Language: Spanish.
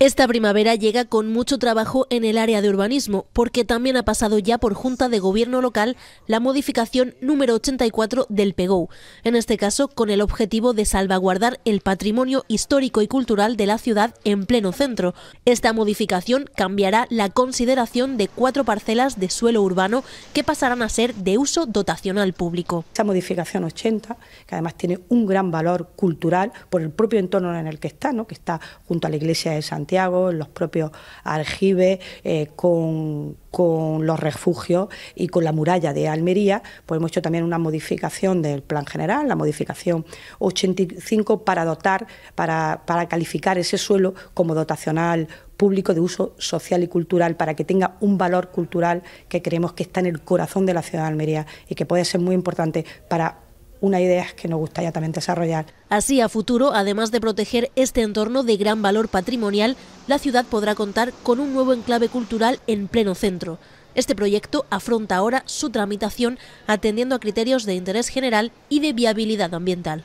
Esta primavera llega con mucho trabajo en el área de urbanismo, porque también ha pasado ya por Junta de Gobierno Local la modificación número 84 del PEGOU, en este caso con el objetivo de salvaguardar el patrimonio histórico y cultural de la ciudad en pleno centro. Esta modificación cambiará la consideración de cuatro parcelas de suelo urbano que pasarán a ser de uso dotacional público. Esta modificación 80, que además tiene un gran valor cultural por el propio entorno en el que está, ¿no? que está junto a la iglesia de de Santiago, en los propios aljibes, eh, con, los refugios y con la muralla de Almería, pues hemos hecho también una modificación del plan general, la modificación 85 para dotar, para, para calificar ese suelo como dotacional público de uso social y cultural para que tenga un valor cultural que creemos que está en el corazón de la ciudad de Almería y que puede ser muy importante para una idea que nos gustaría también desarrollar. Así, a futuro, además de proteger este entorno de gran valor patrimonial, la ciudad podrá contar con un nuevo enclave cultural en pleno centro. Este proyecto afronta ahora su tramitación atendiendo a criterios de interés general y de viabilidad ambiental.